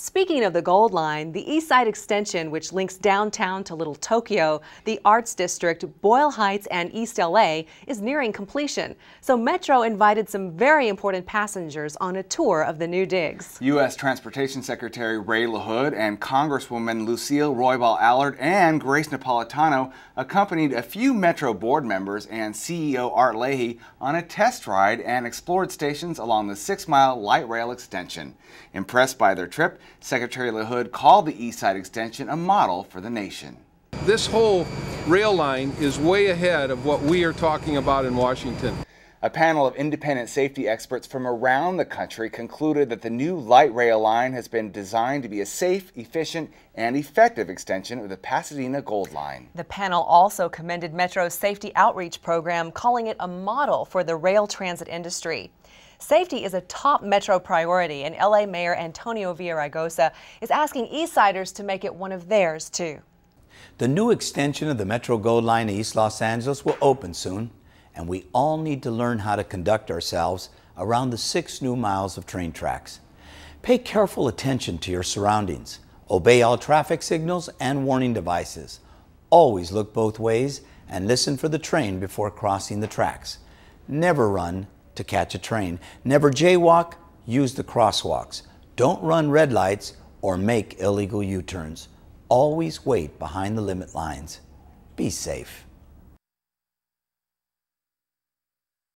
Speaking of the Gold Line, the East Side Extension, which links downtown to Little Tokyo, the Arts District, Boyle Heights, and East LA, is nearing completion. So Metro invited some very important passengers on a tour of the new digs. U.S. Transportation Secretary Ray LaHood and Congresswoman Lucille Roybal Allard and Grace Napolitano accompanied a few Metro board members and CEO Art Leahy on a test ride and explored stations along the six mile light rail extension. Impressed by their trip, Secretary LaHood called the East Side Extension a model for the nation. This whole rail line is way ahead of what we are talking about in Washington. A panel of independent safety experts from around the country concluded that the new light rail line has been designed to be a safe, efficient, and effective extension of the Pasadena Gold Line. The panel also commended Metro's safety outreach program, calling it a model for the rail transit industry. Safety is a top metro priority, and LA Mayor Antonio Villaragosa is asking Eastsiders to make it one of theirs, too. The new extension of the Metro Gold Line to East Los Angeles will open soon, and we all need to learn how to conduct ourselves around the six new miles of train tracks. Pay careful attention to your surroundings. Obey all traffic signals and warning devices. Always look both ways and listen for the train before crossing the tracks. Never run to catch a train. Never jaywalk, use the crosswalks. Don't run red lights or make illegal U turns. Always wait behind the limit lines. Be safe.